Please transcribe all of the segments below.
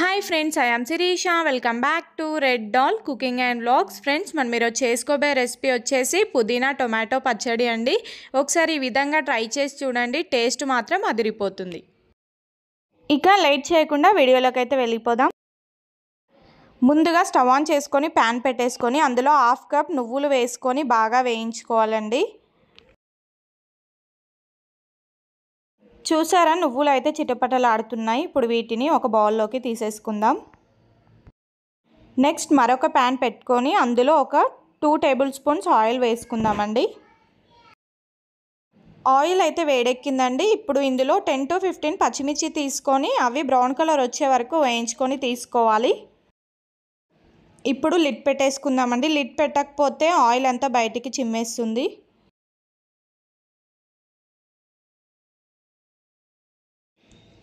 hi friends I'm Shirisha welcome back to red doll cooking and blogs friends మనం మీరు చేసుకోబోయే recipe వచ్చేసి పుదీనా టొమాటో పచ్చడి అండి ఒకసారి ఈ విధంగా ట్రై చేసి చూడండి టేస్ట్ మాత్రం అదిరిపోతుంది ఇక లేట్ చేయకుండా వీడియోలోకి అయితే వెళ్ళిపోదాం ముందుగా స్టవ్ ఆన్ చేసుకొని ప్యాన్ పెట్టేసుకొని అందులో హాఫ్ కప్ నువ్వులు వేసుకొని బాగా వేయించుకోవాలండి చూసారా నువ్వులు అయితే చిటపటలాడుతున్నాయి ఇప్పుడు వీటిని ఒక బౌల్లోకి తీసేసుకుందాం నెక్స్ట్ మరొక ప్యాన్ పెట్టుకొని అందులో ఒక టూ టేబుల్ స్పూన్స్ ఆయిల్ వేసుకుందామండి ఆయిల్ అయితే వేడెక్కిందండి ఇప్పుడు ఇందులో టెన్ టు ఫిఫ్టీన్ పచ్చిమిర్చి తీసుకొని అవి బ్రౌన్ కలర్ వచ్చే వరకు వేయించుకొని తీసుకోవాలి ఇప్పుడు లిడ్ పెట్టేసుకుందామండి లిడ్ పెట్టకపోతే ఆయిల్ అంతా బయటికి చిమ్మేస్తుంది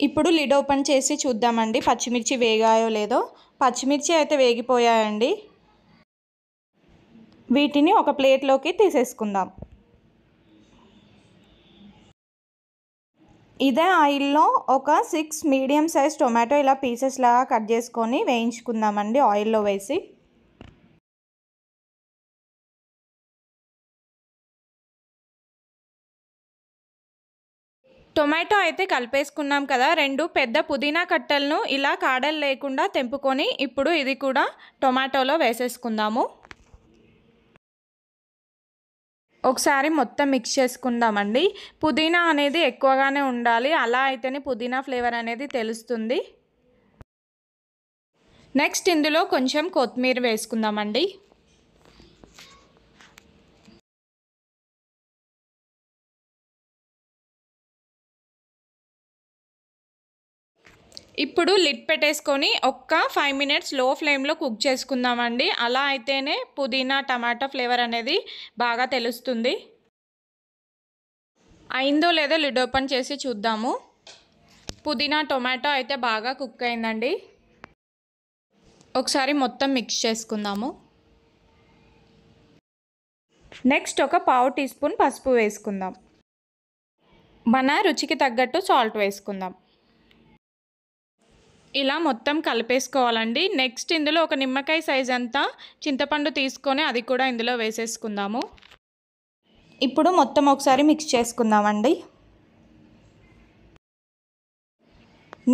ఇప్పుడు లిడ్ ఓపెన్ చేసి చూద్దామండి పచ్చిమిర్చి వేగాయో లేదో పచ్చిమిర్చి అయితే వేగిపోయాయండి వీటిని ఒక ప్లేట్లోకి తీసేసుకుందాం ఇదే ఆయిల్లో ఒక సిక్స్ మీడియం సైజ్ టొమాటో ఇలా పీసెస్ లాగా కట్ చేసుకొని వేయించుకుందామండి ఆయిల్లో వేసి టొమాటో అయితే కలిపేసుకున్నాం కదా రెండు పెద్ద పుదీనా కట్టలను ఇలా కాడలు లేకుండా తెంపుకొని ఇప్పుడు ఇది కూడా టొమాటోలో వేసేసుకుందాము ఒకసారి మొత్తం మిక్స్ చేసుకుందామండి పుదీనా అనేది ఎక్కువగానే ఉండాలి అలా అయితేనే పుదీనా ఫ్లేవర్ అనేది తెలుస్తుంది నెక్స్ట్ ఇందులో కొంచెం కొత్తిమీర వేసుకుందామండి ఇప్పుడు లిడ్ పెట్టేసుకొని ఒక్క ఫైవ్ మినిట్స్ లో ఫ్లేమ్లో కుక్ చేసుకుందామండి అలా అయితేనే పుదీనా టమాటా ఫ్లేవర్ అనేది బాగా తెలుస్తుంది అయిందో లేదో లిడ్ ఓపెన్ చేసి చూద్దాము పుదీనా టొమాటో అయితే బాగా కుక్ అయిందండి ఒకసారి మొత్తం మిక్స్ చేసుకుందాము నెక్స్ట్ ఒక పావు టీ స్పూన్ పసుపు వేసుకుందాం మన రుచికి తగ్గట్టు సాల్ట్ వేసుకుందాం ఇలా మొత్తం కలిపేసుకోవాలండి నెక్స్ట్ ఇందులో ఒక నిమ్మకాయ సైజ్ అంతా చింతపండు తీసుకొని అది కూడా ఇందులో వేసేసుకుందాము ఇప్పుడు మొత్తం ఒకసారి మిక్స్ చేసుకుందామండి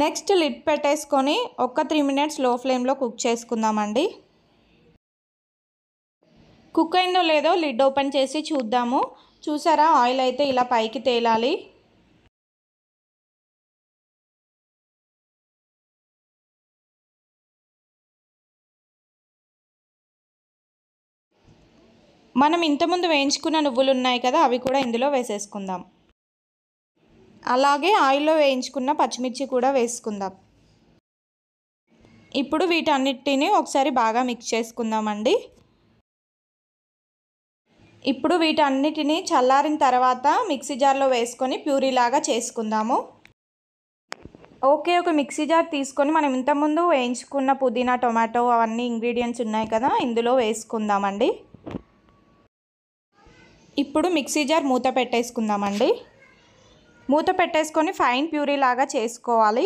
నెక్స్ట్ లిడ్ పెట్టేసుకొని ఒక త్రీ మినిట్స్ లో ఫ్లేమ్లో కుక్ చేసుకుందామండి కుక్ అయిందో లేదో లిడ్ ఓపెన్ చేసి చూద్దాము చూసారా ఆయిల్ అయితే ఇలా పైకి తేలాలి మనం ఇంతకుముందు వేయించుకున్న నువ్వులు ఉన్నాయి కదా అవి కూడా ఇందులో వేసేసుకుందాం అలాగే ఆయిల్లో వేయించుకున్న పచ్చిమిర్చి కూడా వేసుకుందాం ఇప్పుడు వీటన్నిటిని ఒకసారి బాగా మిక్స్ చేసుకుందామండి ఇప్పుడు వీటన్నిటిని చల్లారిన తర్వాత మిక్సీ జార్లో వేసుకొని ప్యూరీలాగా చేసుకుందాము ఓకే ఒక మిక్సీ జార్ తీసుకొని మనం ఇంతకుముందు వేయించుకున్న పుదీనా టొమాటో అవన్నీ ఇంగ్రీడియంట్స్ ఉన్నాయి కదా ఇందులో వేసుకుందామండి ఇప్పుడు మిక్సీ జార్ మూత పెట్టేసుకుందామండి మూత పెట్టేసుకొని ఫైన్ ప్యూరీ లాగా చేసుకోవాలి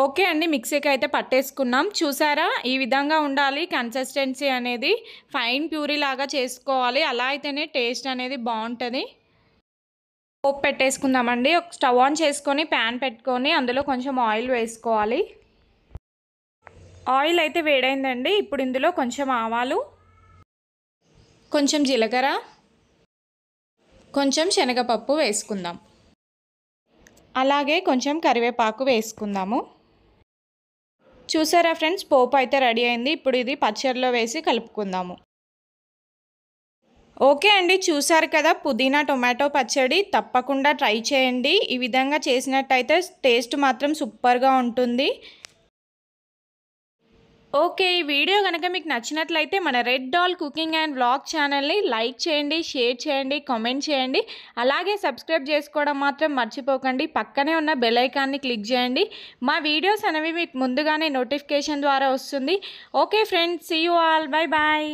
ఓకే అండి మిక్సీకి అయితే పట్టేసుకున్నాం చూసారా ఈ విధంగా ఉండాలి కన్సిస్టెన్సీ అనేది ఫైన్ ప్యూరీ లాగా చేసుకోవాలి అలా అయితేనే టేస్ట్ అనేది బాగుంటుంది పోపు పెట్టేసుకుందామండి ఒక స్టవ్ ఆన్ చేసుకొని ప్యాన్ పెట్టుకొని అందులో కొంచెం ఆయిల్ వేసుకోవాలి ఆయిల్ అయితే వేడైందండి ఇప్పుడు ఇందులో కొంచెం ఆవాలు కొంచెం జీలకర్ర కొంచెం శనగపప్పు వేసుకుందాం అలాగే కొంచెం కరివేపాకు వేసుకుందాము చూసారా ఫ్రెండ్స్ పోపు అయితే రెడీ అయింది ఇప్పుడు ఇది పచ్చడిలో వేసి కలుపుకుందాము ఓకే అండి చూసారు కదా పుదీనా టొమాటో పచ్చడి తప్పకుండా ట్రై చేయండి ఈ విధంగా చేసినట్టయితే టేస్ట్ మాత్రం సూపర్గా ఉంటుంది ఓకే ఈ వీడియో కనుక మీకు నచ్చినట్లయితే మన red doll cooking and vlog ఛానల్ని లైక్ చేయండి షేర్ చేయండి కామెంట్ చేయండి అలాగే సబ్స్క్రైబ్ చేసుకోవడం మాత్రం మర్చిపోకండి పక్కనే ఉన్న బెల్ఐకాన్ని క్లిక్ చేయండి మా వీడియోస్ అనేవి మీకు ముందుగానే నోటిఫికేషన్ ద్వారా వస్తుంది okay friends see you all bye bye